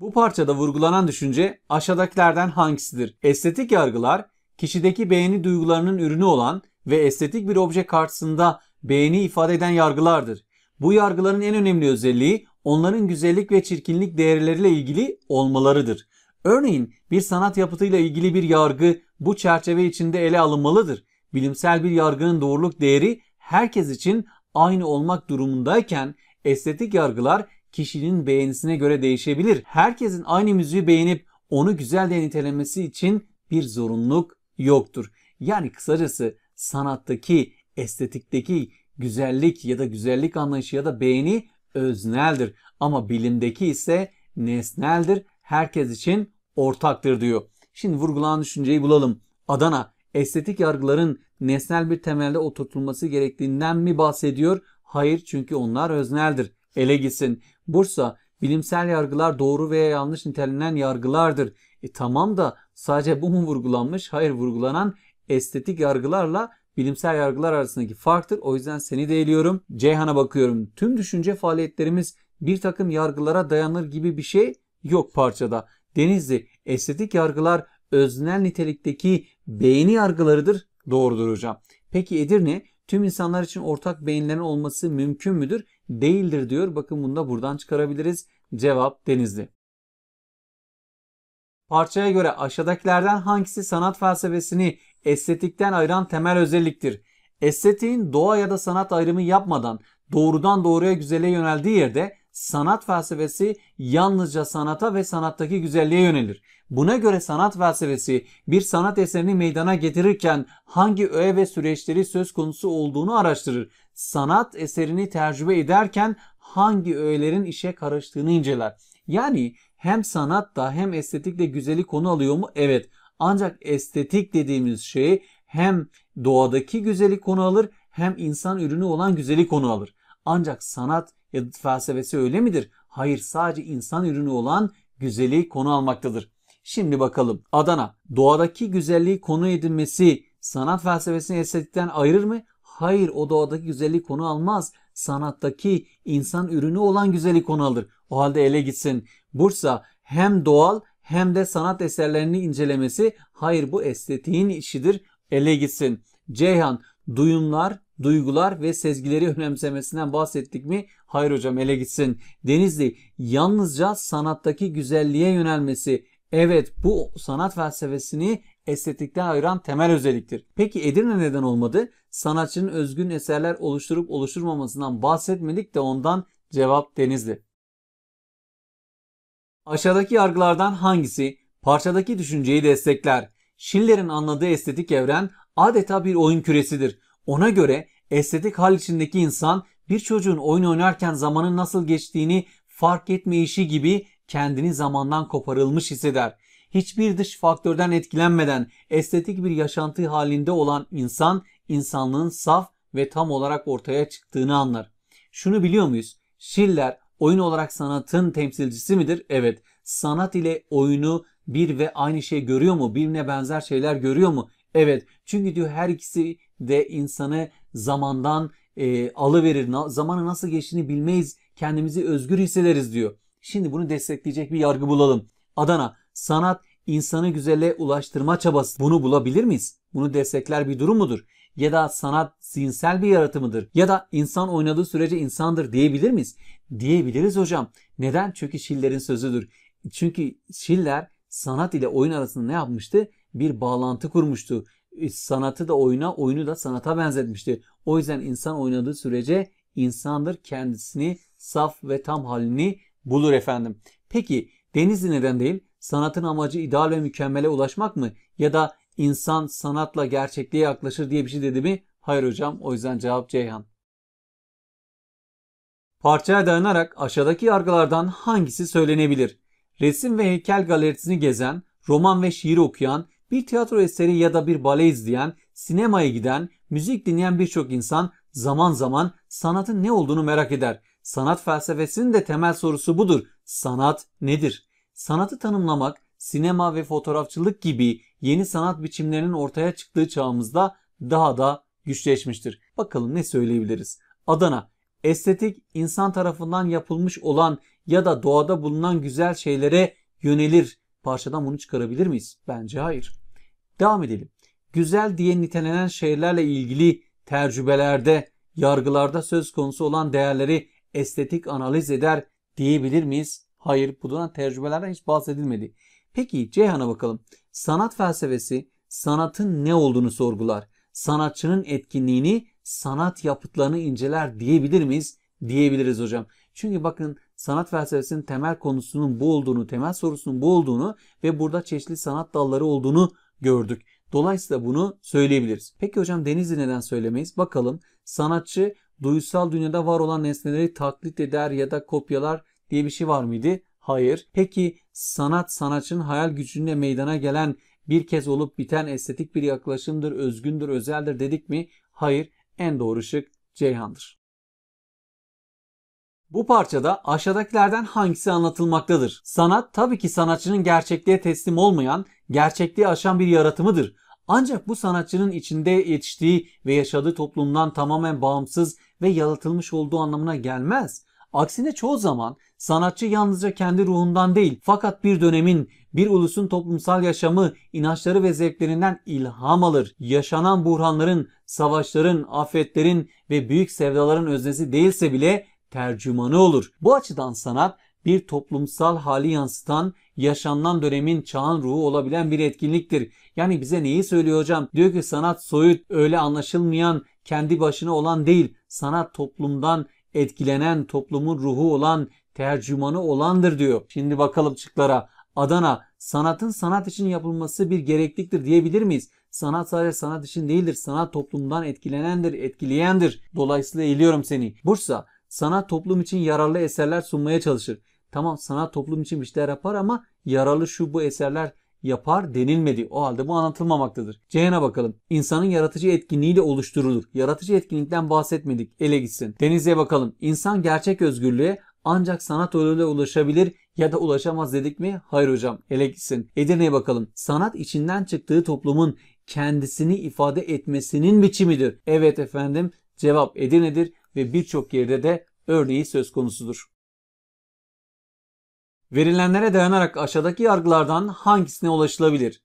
Bu parçada vurgulanan düşünce aşağıdakilerden hangisidir? Estetik yargılar kişideki beğeni duygularının ürünü olan ve estetik bir obje karşısında beğeni ifade eden yargılardır. Bu yargıların en önemli özelliği onların güzellik ve çirkinlik değerleriyle ilgili olmalarıdır. Örneğin bir sanat yapıtıyla ilgili bir yargı bu çerçeve içinde ele alınmalıdır. Bilimsel bir yargının doğruluk değeri herkes için aynı olmak durumundayken estetik yargılar kişinin beğenisine göre değişebilir. Herkesin aynı müziği beğenip onu güzel diye nitelemesi için bir zorunluluk yoktur. Yani kısacası sanattaki, estetikteki güzellik ya da güzellik anlayışı ya da beğeni özneldir. Ama bilimdeki ise nesneldir. Herkes için ortaktır diyor. Şimdi vurgulanan düşünceyi bulalım. Adana estetik yargıların nesnel bir temelde oturtulması gerektiğinden mi bahsediyor? Hayır çünkü onlar özneldir. Ele gitsin. Bursa, bilimsel yargılar doğru veya yanlış nitelenen yargılardır. E tamam da sadece bu mu vurgulanmış? Hayır vurgulanan estetik yargılarla bilimsel yargılar arasındaki farktır. O yüzden seni de eliyorum. Ceyhan'a bakıyorum. Tüm düşünce faaliyetlerimiz bir takım yargılara dayanır gibi bir şey yok parçada. Denizli estetik yargılar öznel nitelikteki beğeni yargılarıdır. Doğrudur hocam. Peki Edirne tüm insanlar için ortak beyinlerin olması mümkün müdür? Değildir diyor. Bakın bunu da buradan çıkarabiliriz. Cevap Denizli. Parçaya göre aşağıdakilerden hangisi sanat felsefesini estetikten ayıran temel özelliktir? Estetiğin doğa ya da sanat ayrımı yapmadan doğrudan doğruya güzele yöneldiği yerde sanat felsefesi yalnızca sanata ve sanattaki güzelliğe yönelir. Buna göre sanat felsefesi bir sanat eserini meydana getirirken hangi öğe ve süreçleri söz konusu olduğunu araştırır. Sanat eserini tercüme ederken hangi öğelerin işe karıştığını inceler. Yani hem sanat da hem estetik de güzeli konu alıyor mu? Evet. Ancak estetik dediğimiz şey hem doğadaki güzeli konu alır hem insan ürünü olan güzeli konu alır. Ancak sanat ya da felsefesi öyle midir? Hayır sadece insan ürünü olan güzelliği konu almaktadır. Şimdi bakalım Adana doğadaki güzelliği konu edinmesi sanat felsefesini estetikten ayırır mı? Hayır o doğadaki güzelliği konu almaz. Sanattaki insan ürünü olan güzelliği konu alır. O halde ele gitsin. Bursa hem doğal hem de sanat eserlerini incelemesi hayır bu estetiğin işidir ele gitsin. Ceyhan duyumlar, duygular ve sezgileri önemsemesinden bahsettik mi? Hayır hocam ele gitsin. Denizli yalnızca sanattaki güzelliğe yönelmesi. Evet bu sanat felsefesini estetikten ayıran temel özelliktir. Peki Edirne neden olmadı? Sanatçının özgün eserler oluşturup oluşturmamasından bahsetmedik de ondan cevap Denizli. Aşağıdaki yargılardan hangisi parçadaki düşünceyi destekler? Schiller'in anladığı estetik evren adeta bir oyun küresidir. Ona göre estetik hal içindeki insan bir çocuğun oyun oynarken zamanın nasıl geçtiğini fark etme işi gibi kendini zamandan koparılmış hisseder. Hiçbir dış faktörden etkilenmeden estetik bir yaşantı halinde olan insan insanlığın saf ve tam olarak ortaya çıktığını anlar. Şunu biliyor muyuz? Schiller oyun olarak sanatın temsilcisi midir? Evet. Sanat ile oyunu bir ve aynı şey görüyor mu? Birbirine benzer şeyler görüyor mu? Evet çünkü diyor her ikisi de insanı zamandan e, alıverir. Na, zamanı nasıl geçtiğini bilmeyiz. Kendimizi özgür hissederiz diyor. Şimdi bunu destekleyecek bir yargı bulalım. Adana sanat insanı güzelle ulaştırma çabası. Bunu bulabilir miyiz? Bunu destekler bir durum mudur? Ya da sanat zihinsel bir yaratımıdır? Ya da insan oynadığı sürece insandır diyebilir miyiz? Diyebiliriz hocam. Neden? Çünkü Şillerin sözüdür. Çünkü Şiller sanat ile oyun arasında ne yapmıştı? bir bağlantı kurmuştu. E, sanatı da oyuna, oyunu da sanata benzetmişti. O yüzden insan oynadığı sürece insandır kendisini saf ve tam halini bulur efendim. Peki Denizli neden değil? Sanatın amacı ideal ve mükemmele ulaşmak mı? Ya da insan sanatla gerçekliğe yaklaşır diye bir şey dedi mi? Hayır hocam o yüzden cevap Ceyhan. Parçaya dayanarak aşağıdaki yargılardan hangisi söylenebilir? Resim ve heykel galerisini gezen, roman ve şiir okuyan, bir tiyatro eseri ya da bir bale izleyen, sinemaya giden, müzik dinleyen birçok insan zaman zaman sanatın ne olduğunu merak eder. Sanat felsefesinin de temel sorusu budur. Sanat nedir? Sanatı tanımlamak sinema ve fotoğrafçılık gibi yeni sanat biçimlerinin ortaya çıktığı çağımızda daha da güçleşmiştir. Bakalım ne söyleyebiliriz? Adana, estetik insan tarafından yapılmış olan ya da doğada bulunan güzel şeylere yönelir parçadan bunu çıkarabilir miyiz? Bence hayır. Devam edelim. Güzel diye nitelenen şeylerle ilgili tercübelerde, yargılarda söz konusu olan değerleri estetik analiz eder diyebilir miyiz? Hayır, bundan tecrübelerden hiç bahsedilmedi. Peki Ceyhan'a bakalım. Sanat felsefesi sanatın ne olduğunu sorgular. Sanatçının etkinliğini, sanat yapıtlarını inceler diyebilir miyiz? Diyebiliriz hocam. Çünkü bakın sanat felsefesinin temel konusunun bu olduğunu, temel sorusunun bu olduğunu ve burada çeşitli sanat dalları olduğunu gördük. Dolayısıyla bunu söyleyebiliriz. Peki hocam Denizli neden söylemeyiz? Bakalım sanatçı duysal dünyada var olan nesneleri taklit eder ya da kopyalar diye bir şey var mıydı? Hayır. Peki sanat sanatçının hayal gücünde meydana gelen bir kez olup biten estetik bir yaklaşımdır, özgündür, özeldir dedik mi? Hayır. En doğru şık Ceyhan'dır. Bu parçada aşağıdakilerden hangisi anlatılmaktadır? Sanat tabii ki sanatçının gerçekliğe teslim olmayan, gerçekliği aşan bir yaratımıdır. Ancak bu sanatçının içinde yetiştiği ve yaşadığı toplumdan tamamen bağımsız ve yaratılmış olduğu anlamına gelmez. Aksine çoğu zaman sanatçı yalnızca kendi ruhundan değil fakat bir dönemin, bir ulusun toplumsal yaşamı, inançları ve zevklerinden ilham alır. Yaşanan buhranların, savaşların, afetlerin ve büyük sevdaların öznesi değilse bile tercümanı olur. Bu açıdan sanat bir toplumsal hali yansıtan yaşanılan dönemin çağın ruhu olabilen bir etkinliktir. Yani bize neyi söylüyor hocam? Diyor ki sanat soyut, öyle anlaşılmayan, kendi başına olan değil. Sanat toplumdan etkilenen, toplumun ruhu olan, tercümanı olandır diyor. Şimdi bakalım çıklara. Adana, sanatın sanat için yapılması bir gerekliktir diyebilir miyiz? Sanat sadece sanat için değildir. Sanat toplumdan etkilenendir, etkileyendir. Dolayısıyla eğiliyorum seni. Bursa, sanat toplum için yararlı eserler sunmaya çalışır. Tamam sanat toplum için bir şeyler yapar ama yararlı şu bu eserler yapar denilmedi. O halde bu anlatılmamaktadır. C'ne bakalım. İnsanın yaratıcı etkinliğiyle oluşturulur. Yaratıcı etkinlikten bahsetmedik. Ele gitsin. Deniz'e bakalım. İnsan gerçek özgürlüğe ancak sanat yoluyla ulaşabilir ya da ulaşamaz dedik mi? Hayır hocam. Ele gitsin. Edirne'ye bakalım. Sanat içinden çıktığı toplumun kendisini ifade etmesinin biçimidir. Evet efendim. Cevap Edirne'dir ve birçok yerde de örneği söz konusudur. Verilenlere dayanarak aşağıdaki yargılardan hangisine ulaşılabilir?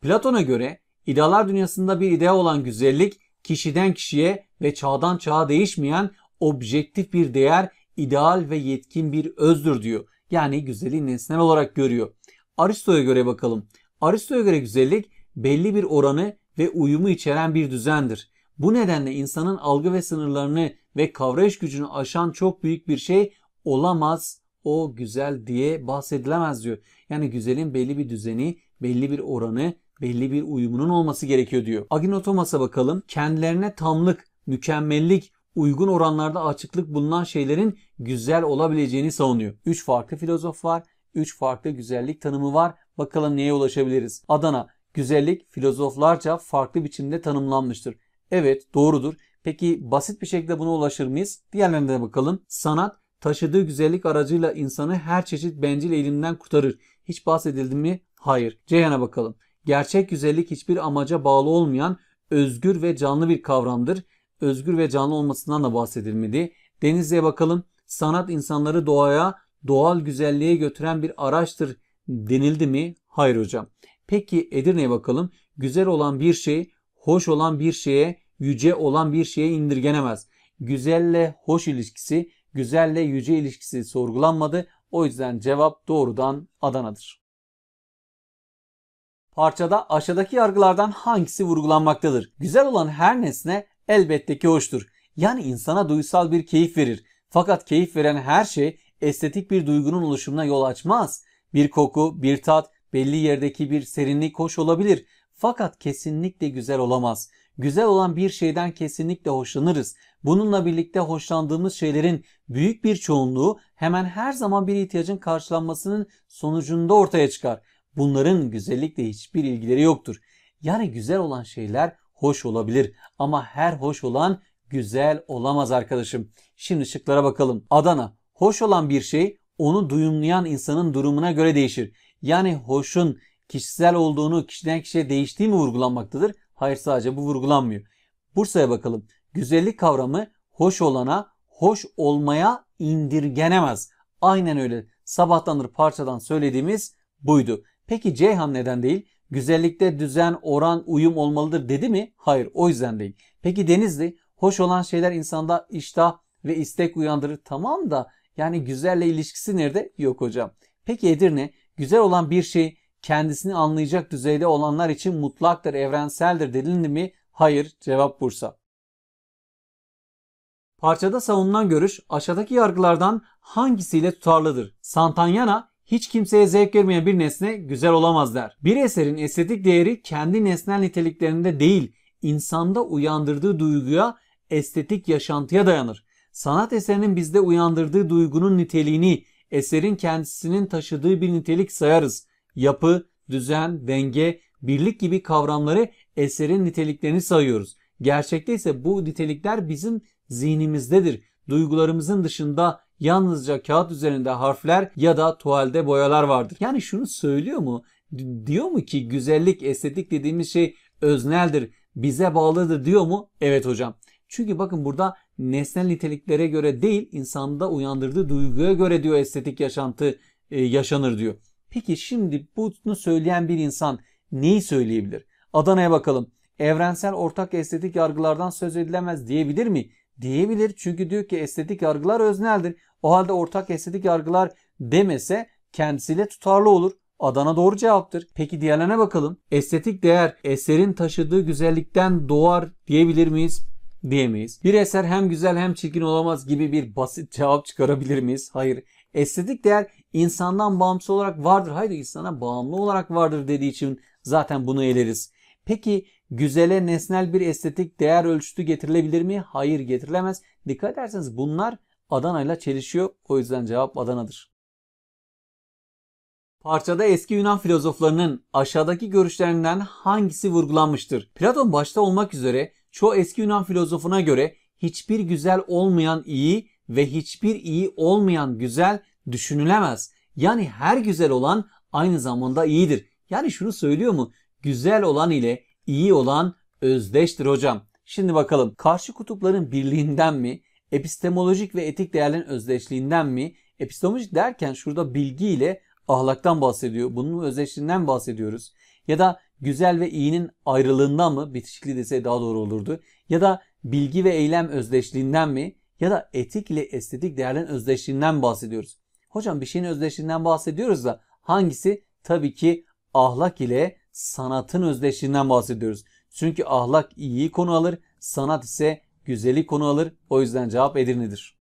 Platon'a göre idealar dünyasında bir idea olan güzellik kişiden kişiye ve çağdan çağa değişmeyen objektif bir değer, ideal ve yetkin bir özdür diyor. Yani güzeli nesnel olarak görüyor. Aristo'ya göre bakalım. Aristo'ya göre güzellik belli bir oranı ve uyumu içeren bir düzendir. Bu nedenle insanın algı ve sınırlarını ve kavrayış gücünü aşan çok büyük bir şey olamaz o güzel diye bahsedilemez diyor. Yani güzelin belli bir düzeni, belli bir oranı, belli bir uyumunun olması gerekiyor diyor. Aginotomas'a bakalım. Kendilerine tamlık, mükemmellik, uygun oranlarda açıklık bulunan şeylerin güzel olabileceğini savunuyor. 3 farklı filozof var, 3 farklı güzellik tanımı var. Bakalım neye ulaşabiliriz? Adana, güzellik filozoflarca farklı biçimde tanımlanmıştır. Evet doğrudur. Peki basit bir şekilde buna ulaşır mıyız? Diğerlerine de bakalım. Sanat taşıdığı güzellik aracıyla insanı her çeşit bencil eğilimden kurtarır. Hiç bahsedildi mi? Hayır. Ceyhan'a bakalım. Gerçek güzellik hiçbir amaca bağlı olmayan özgür ve canlı bir kavramdır. Özgür ve canlı olmasından da bahsedilmedi. Denizli'ye bakalım. Sanat insanları doğaya, doğal güzelliğe götüren bir araçtır denildi mi? Hayır hocam. Peki Edirne'ye bakalım. Güzel olan bir şey, hoş olan bir şeye yüce olan bir şeye indirgenemez. Güzelle hoş ilişkisi, güzelle yüce ilişkisi sorgulanmadı. O yüzden cevap doğrudan Adana'dır. Parçada aşağıdaki yargılardan hangisi vurgulanmaktadır? Güzel olan her nesne elbette ki hoştur. Yani insana duysal bir keyif verir. Fakat keyif veren her şey estetik bir duygunun oluşumuna yol açmaz. Bir koku, bir tat, belli yerdeki bir serinlik hoş olabilir. Fakat kesinlikle güzel olamaz. Güzel olan bir şeyden kesinlikle hoşlanırız. Bununla birlikte hoşlandığımız şeylerin büyük bir çoğunluğu hemen her zaman bir ihtiyacın karşılanmasının sonucunda ortaya çıkar. Bunların güzellikle hiçbir ilgileri yoktur. Yani güzel olan şeyler hoş olabilir ama her hoş olan güzel olamaz arkadaşım. Şimdi şıklara bakalım. Adana. Hoş olan bir şey onu duyumlayan insanın durumuna göre değişir. Yani hoşun kişisel olduğunu kişiden kişiye değiştiği mi vurgulanmaktadır? Hayır sadece bu vurgulanmıyor. Bursa'ya bakalım. Güzellik kavramı hoş olana, hoş olmaya indirgenemez. Aynen öyle. Sabahtandır parçadan söylediğimiz buydu. Peki Ceyhan neden değil? Güzellikte düzen, oran, uyum olmalıdır dedi mi? Hayır o yüzden değil. Peki Denizli hoş olan şeyler insanda iştah ve istek uyandırır. Tamam da yani güzelle ilişkisi nerede? Yok hocam. Peki Edirne güzel olan bir şey kendisini anlayacak düzeyde olanlar için mutlaktır, evrenseldir denildi mi? Hayır, cevap Bursa. Parçada savunulan görüş aşağıdaki yargılardan hangisiyle tutarlıdır? Santanyana hiç kimseye zevk vermeyen bir nesne güzel olamaz der. Bir eserin estetik değeri kendi nesnel niteliklerinde değil, insanda uyandırdığı duyguya, estetik yaşantıya dayanır. Sanat eserinin bizde uyandırdığı duygunun niteliğini, eserin kendisinin taşıdığı bir nitelik sayarız yapı, düzen, denge, birlik gibi kavramları eserin niteliklerini sayıyoruz. Gerçekte ise bu nitelikler bizim zihnimizdedir. Duygularımızın dışında yalnızca kağıt üzerinde harfler ya da tuvalde boyalar vardır. Yani şunu söylüyor mu? Diyor mu ki güzellik, estetik dediğimiz şey özneldir, bize bağlıdır diyor mu? Evet hocam. Çünkü bakın burada nesnel niteliklere göre değil insanda uyandırdığı duyguya göre diyor estetik yaşantı e, yaşanır diyor. Peki şimdi bunu söyleyen bir insan neyi söyleyebilir? Adana'ya bakalım. Evrensel ortak estetik yargılardan söz edilemez diyebilir mi? Diyebilir çünkü diyor ki estetik yargılar özneldir. O halde ortak estetik yargılar demese kendisiyle tutarlı olur. Adana doğru cevaptır. Peki diğerlerine bakalım. Estetik değer eserin taşıdığı güzellikten doğar diyebilir miyiz? Diyemeyiz. Bir eser hem güzel hem çirkin olamaz gibi bir basit cevap çıkarabilir miyiz? Hayır. Estetik değer insandan bağımsız olarak vardır. Hayır insana bağımlı olarak vardır dediği için zaten bunu eleriz. Peki güzele nesnel bir estetik değer ölçütü getirilebilir mi? Hayır getirilemez. Dikkat ederseniz bunlar Adana ile çelişiyor. O yüzden cevap Adana'dır. Parçada eski Yunan filozoflarının aşağıdaki görüşlerinden hangisi vurgulanmıştır? Platon başta olmak üzere çoğu eski Yunan filozofuna göre hiçbir güzel olmayan iyi ve hiçbir iyi olmayan güzel düşünülemez. Yani her güzel olan aynı zamanda iyidir. Yani şunu söylüyor mu? Güzel olan ile iyi olan özdeştir hocam. Şimdi bakalım karşı kutupların birliğinden mi, epistemolojik ve etik değerlerin özdeşliğinden mi? Epistemolojik derken şurada bilgi ile ahlaktan bahsediyor. Bunun özdeşliğinden bahsediyoruz. Ya da güzel ve iyinin ayrılığından mı? Bitişikli dese daha doğru olurdu. Ya da bilgi ve eylem özdeşliğinden mi? Ya da etik ile estetik değerlerin özdeşliğinden bahsediyoruz. Hocam bir şeyin özdeşliğinden bahsediyoruz da hangisi? Tabii ki ahlak ile sanatın özdeşliğinden bahsediyoruz. Çünkü ahlak iyi konu alır, sanat ise güzeli konu alır. O yüzden cevap Edirne'dir.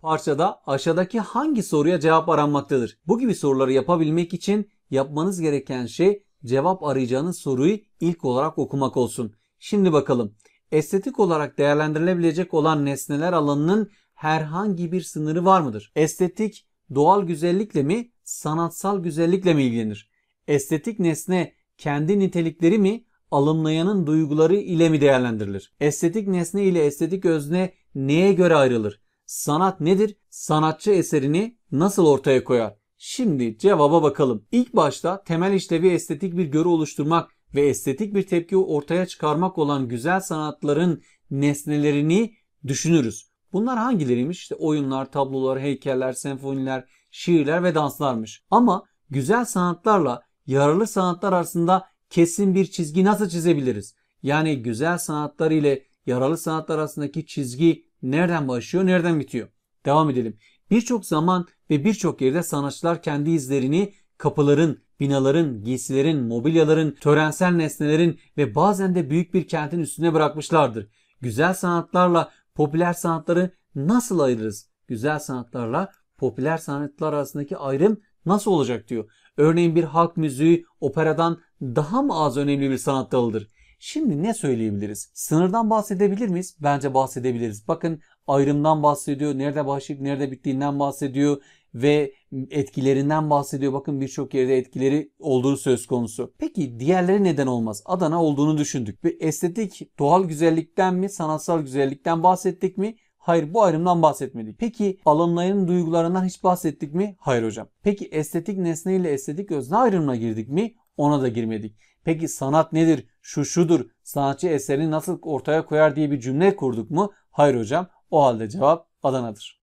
Parçada aşağıdaki hangi soruya cevap aranmaktadır? Bu gibi soruları yapabilmek için yapmanız gereken şey cevap arayacağınız soruyu ilk olarak okumak olsun. Şimdi bakalım. Estetik olarak değerlendirilebilecek olan nesneler alanının herhangi bir sınırı var mıdır? Estetik doğal güzellikle mi, sanatsal güzellikle mi ilgilenir? Estetik nesne kendi nitelikleri mi, alımlayanın duyguları ile mi değerlendirilir? Estetik nesne ile estetik özne neye göre ayrılır? Sanat nedir? Sanatçı eserini nasıl ortaya koyar? Şimdi cevaba bakalım. İlk başta temel işlevi estetik bir görü oluşturmak ve estetik bir tepki ortaya çıkarmak olan güzel sanatların nesnelerini düşünürüz. Bunlar hangileriymiş? İşte oyunlar, tablolar, heykeller, senfoniler, şiirler ve danslarmış. Ama güzel sanatlarla yararlı sanatlar arasında kesin bir çizgi nasıl çizebiliriz? Yani güzel sanatlar ile yaralı sanatlar arasındaki çizgi nereden başlıyor, nereden bitiyor? Devam edelim. Birçok zaman ve birçok yerde sanatçılar kendi izlerini kapıların, binaların, giysilerin, mobilyaların, törensel nesnelerin ve bazen de büyük bir kentin üstüne bırakmışlardır. Güzel sanatlarla popüler sanatları nasıl ayırırız? Güzel sanatlarla popüler sanatlar arasındaki ayrım nasıl olacak diyor. Örneğin bir halk müziği operadan daha mı az önemli bir sanat dalıdır? Şimdi ne söyleyebiliriz? Sınırdan bahsedebilir miyiz? Bence bahsedebiliriz. Bakın ayrımdan bahsediyor, nerede başlayıp nerede bittiğinden bahsediyor ve etkilerinden bahsediyor. Bakın birçok yerde etkileri olduğu söz konusu. Peki diğerleri neden olmaz? Adana olduğunu düşündük. Bir estetik doğal güzellikten mi, sanatsal güzellikten bahsettik mi? Hayır bu ayrımdan bahsetmedik. Peki alanların duygularından hiç bahsettik mi? Hayır hocam. Peki estetik nesne ile estetik özne ayrımına girdik mi? Ona da girmedik. Peki sanat nedir? Şu şudur. Sanatçı eserini nasıl ortaya koyar diye bir cümle kurduk mu? Hayır hocam. O halde cevap Adana'dır.